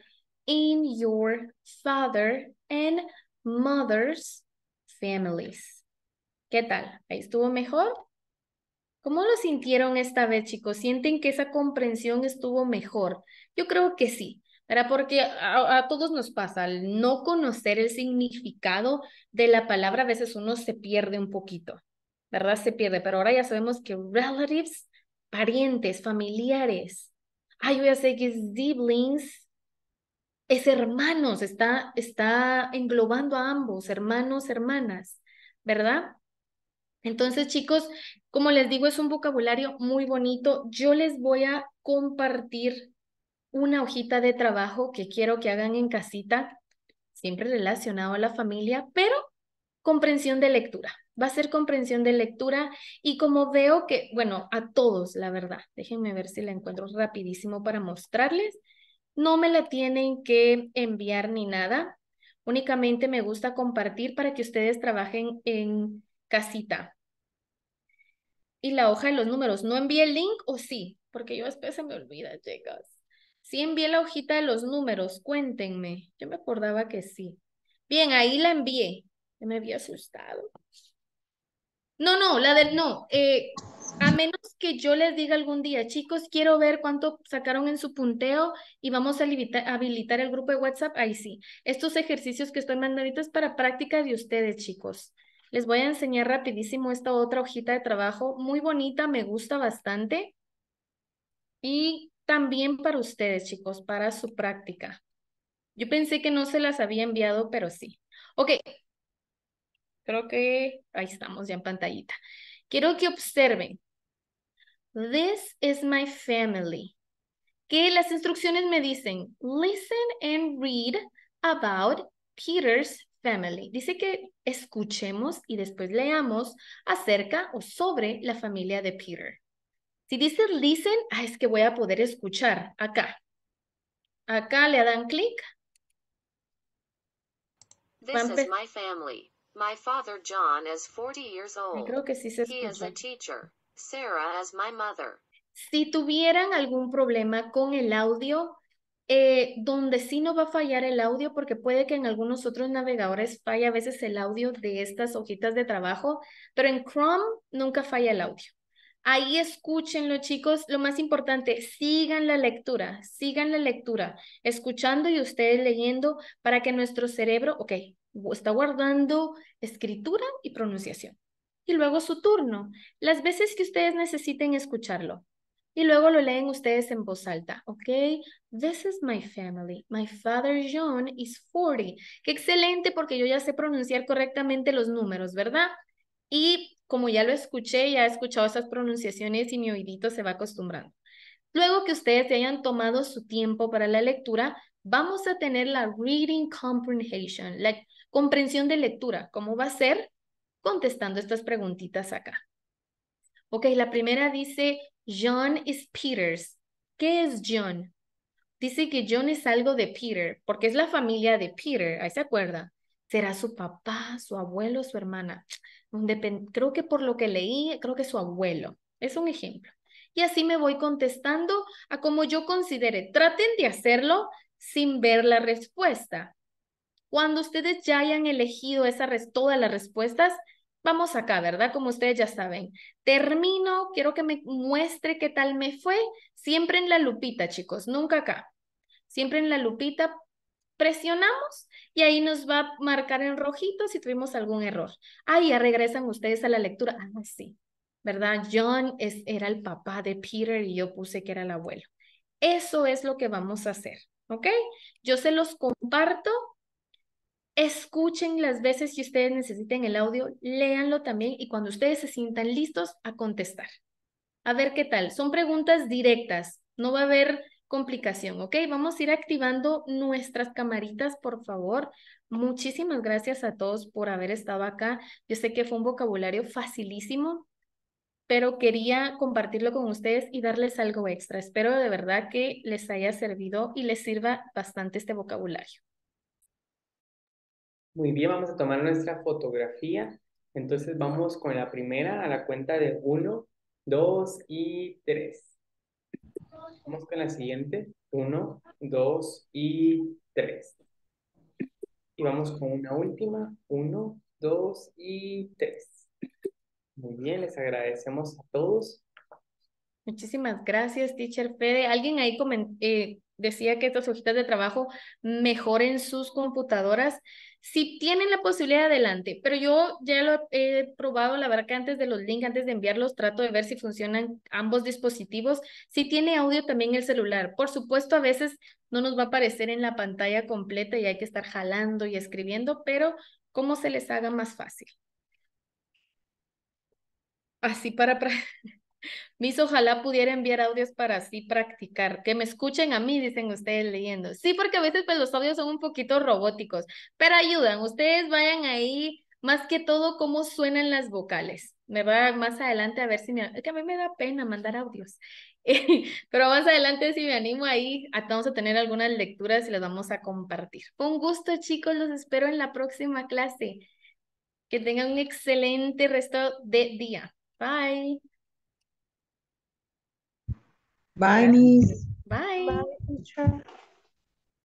in your father and mother's families. ¿Qué tal? estuvo mejor? ¿Cómo lo sintieron esta vez, chicos? ¿Sienten que esa comprensión estuvo mejor? Yo creo que sí, ¿verdad? Porque a todos nos pasa, al no conocer el significado de la palabra, a veces uno se pierde un poquito. ¿verdad? Se pierde, pero ahora ya sabemos que relatives, parientes, familiares, ay, voy a sé que siblings, es hermanos, está, está englobando a ambos, hermanos, hermanas, ¿verdad? Entonces, chicos, como les digo, es un vocabulario muy bonito. Yo les voy a compartir una hojita de trabajo que quiero que hagan en casita, siempre relacionado a la familia, pero comprensión de lectura va a ser comprensión de lectura y como veo que, bueno, a todos, la verdad, déjenme ver si la encuentro rapidísimo para mostrarles, no me la tienen que enviar ni nada, únicamente me gusta compartir para que ustedes trabajen en casita. Y la hoja de los números, ¿no envié el link o sí? Porque yo después se me olvida, chicas. Sí envié la hojita de los números, cuéntenme. Yo me acordaba que sí. Bien, ahí la envié. Me había asustado. No, no, la del no. Eh, a menos que yo les diga algún día, chicos, quiero ver cuánto sacaron en su punteo y vamos a habilitar el grupo de WhatsApp, ahí sí. Estos ejercicios que estoy mandando ahorita es para práctica de ustedes, chicos. Les voy a enseñar rapidísimo esta otra hojita de trabajo, muy bonita, me gusta bastante. Y también para ustedes, chicos, para su práctica. Yo pensé que no se las había enviado, pero sí. Ok, Creo que ahí estamos ya en pantallita. Quiero que observen. This is my family. Que las instrucciones me dicen, listen and read about Peter's family. Dice que escuchemos y después leamos acerca o sobre la familia de Peter. Si dice listen, ah, es que voy a poder escuchar acá. Acá le dan clic. This is my family. My father John is 40 years old. Creo que sí se escucha. Sarah is my mother. Si tuvieran algún problema con el audio, eh, donde sí no va a fallar el audio, porque puede que en algunos otros navegadores falla a veces el audio de estas hojitas de trabajo, pero en Chrome nunca falla el audio. Ahí escúchenlo, chicos. Lo más importante, sigan la lectura, sigan la lectura, escuchando y ustedes leyendo para que nuestro cerebro, ok, está guardando escritura y pronunciación. Y luego su turno, las veces que ustedes necesiten escucharlo. Y luego lo leen ustedes en voz alta, ¿ok? This is my family. My father John is 40. Qué excelente porque yo ya sé pronunciar correctamente los números, ¿verdad? Y como ya lo escuché, ya he escuchado esas pronunciaciones y mi oídito se va acostumbrando. Luego que ustedes se hayan tomado su tiempo para la lectura, vamos a tener la reading comprehension, la comprensión de lectura. ¿Cómo va a ser? Contestando estas preguntitas acá. Ok, la primera dice, John is Peter's. ¿Qué es John? Dice que John es algo de Peter, porque es la familia de Peter, ahí se acuerda será su papá, su abuelo, su hermana. creo que por lo que leí, creo que su abuelo. Es un ejemplo. Y así me voy contestando a como yo considere. Traten de hacerlo sin ver la respuesta. Cuando ustedes ya hayan elegido todas las respuestas, vamos acá, ¿verdad? Como ustedes ya saben. Termino, quiero que me muestre qué tal me fue. Siempre en la lupita, chicos, nunca acá. Siempre en la lupita presionamos y ahí nos va a marcar en rojito si tuvimos algún error. Ahí ya regresan ustedes a la lectura. Ah, sí, ¿verdad? John es, era el papá de Peter y yo puse que era el abuelo. Eso es lo que vamos a hacer, ¿ok? Yo se los comparto. Escuchen las veces que ustedes necesiten el audio, léanlo también y cuando ustedes se sientan listos a contestar. A ver qué tal. Son preguntas directas. No va a haber complicación, ¿ok? Vamos a ir activando nuestras camaritas, por favor. Muchísimas gracias a todos por haber estado acá. Yo sé que fue un vocabulario facilísimo, pero quería compartirlo con ustedes y darles algo extra. Espero de verdad que les haya servido y les sirva bastante este vocabulario. Muy bien, vamos a tomar nuestra fotografía. Entonces vamos con la primera a la cuenta de uno dos y tres Vamos con la siguiente. Uno, dos y tres. Y vamos con una última. Uno, dos y tres. Muy bien, les agradecemos a todos. Muchísimas gracias, teacher Fede. Alguien ahí comentó? Eh, decía que estas hojitas de trabajo mejoren sus computadoras. Si tienen la posibilidad, adelante. Pero yo ya lo he probado, la verdad que antes de los links, antes de enviarlos, trato de ver si funcionan ambos dispositivos. Si tiene audio también el celular. Por supuesto, a veces no nos va a aparecer en la pantalla completa y hay que estar jalando y escribiendo, pero ¿cómo se les haga más fácil. Así para... Mis ojalá pudiera enviar audios para así practicar. Que me escuchen a mí, dicen ustedes leyendo. Sí, porque a veces pues, los audios son un poquito robóticos, pero ayudan. Ustedes vayan ahí, más que todo, cómo suenan las vocales. Me va más adelante a ver si me... que a mí me da pena mandar audios. pero más adelante, si me animo ahí, vamos a tener algunas lecturas y las vamos a compartir. Un gusto, chicos. Los espero en la próxima clase. Que tengan un excelente resto de día. Bye. Bye, niece. Bye. Bye, teacher.